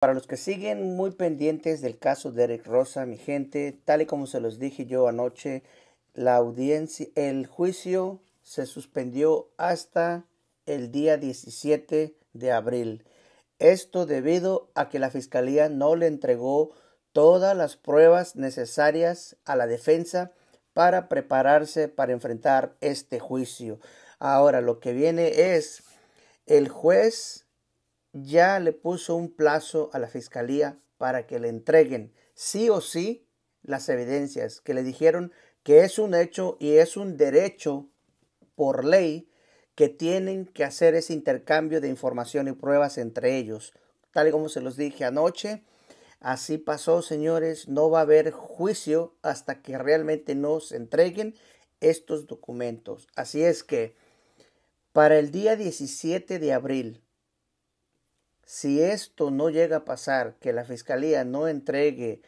Para los que siguen muy pendientes del caso de Eric Rosa, mi gente, tal y como se los dije yo anoche, la audiencia, el juicio se suspendió hasta el día 17 de abril. Esto debido a que la fiscalía no le entregó todas las pruebas necesarias a la defensa para prepararse para enfrentar este juicio. Ahora lo que viene es el juez ya le puso un plazo a la fiscalía para que le entreguen sí o sí las evidencias que le dijeron que es un hecho y es un derecho por ley que tienen que hacer ese intercambio de información y pruebas entre ellos. Tal y como se los dije anoche, así pasó, señores, no va a haber juicio hasta que realmente nos entreguen estos documentos. Así es que para el día 17 de abril, si esto no llega a pasar, que la fiscalía no entregue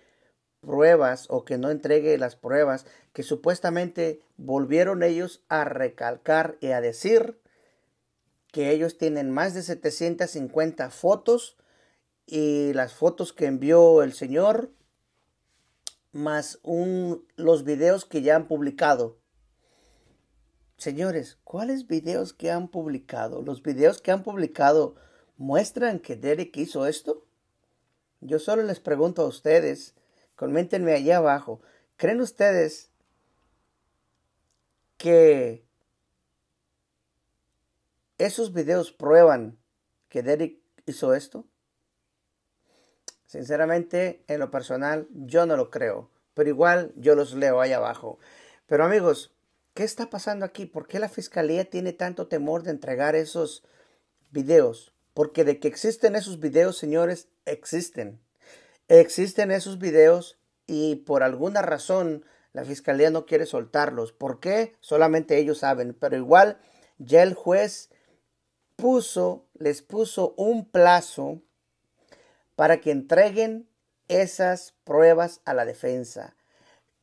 pruebas o que no entregue las pruebas que supuestamente volvieron ellos a recalcar y a decir que ellos tienen más de 750 fotos y las fotos que envió el señor más un, los videos que ya han publicado. Señores, ¿cuáles videos que han publicado? Los videos que han publicado muestran que Derek hizo esto? Yo solo les pregunto a ustedes, coméntenme allá abajo, ¿creen ustedes que esos videos prueban que Derek hizo esto? Sinceramente, en lo personal, yo no lo creo, pero igual yo los leo allá abajo. Pero amigos, ¿qué está pasando aquí? ¿Por qué la fiscalía tiene tanto temor de entregar esos videos? Porque de que existen esos videos, señores, existen. Existen esos videos y por alguna razón la fiscalía no quiere soltarlos. ¿Por qué? Solamente ellos saben. Pero igual ya el juez puso, les puso un plazo para que entreguen esas pruebas a la defensa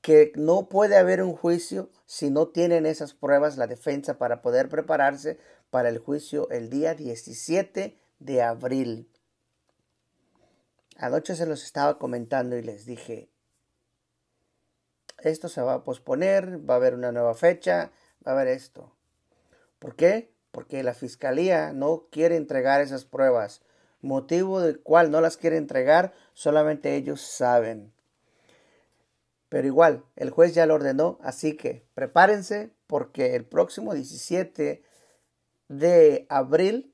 que no puede haber un juicio si no tienen esas pruebas la defensa para poder prepararse para el juicio el día 17 de abril. Anoche se los estaba comentando y les dije, esto se va a posponer, va a haber una nueva fecha, va a haber esto. ¿Por qué? Porque la fiscalía no quiere entregar esas pruebas. Motivo del cual no las quiere entregar, solamente ellos saben. Pero igual, el juez ya lo ordenó, así que prepárense porque el próximo 17 de abril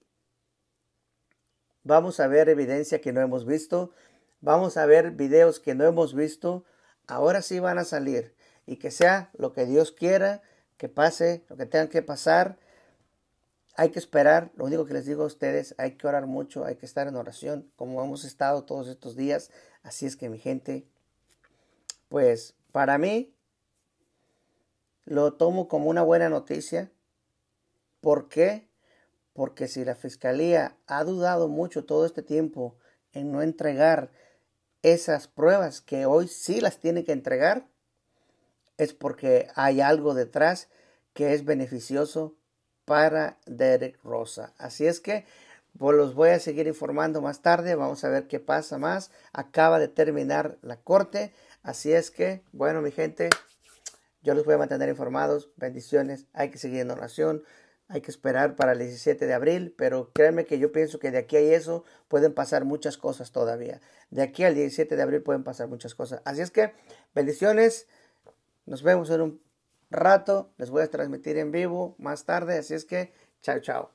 vamos a ver evidencia que no hemos visto, vamos a ver videos que no hemos visto, ahora sí van a salir y que sea lo que Dios quiera, que pase lo que tenga que pasar. Hay que esperar, lo único que les digo a ustedes, hay que orar mucho, hay que estar en oración, como hemos estado todos estos días. Así es que mi gente, pues para mí lo tomo como una buena noticia. ¿Por qué? Porque si la Fiscalía ha dudado mucho todo este tiempo en no entregar esas pruebas que hoy sí las tiene que entregar, es porque hay algo detrás que es beneficioso para Derek Rosa. Así es que pues los voy a seguir informando más tarde, vamos a ver qué pasa más. Acaba de terminar la corte, Así es que, bueno, mi gente, yo los voy a mantener informados. Bendiciones. Hay que seguir en oración. Hay que esperar para el 17 de abril, pero créanme que yo pienso que de aquí a eso pueden pasar muchas cosas todavía. De aquí al 17 de abril pueden pasar muchas cosas. Así es que, bendiciones. Nos vemos en un rato. Les voy a transmitir en vivo más tarde. Así es que, chao, chao.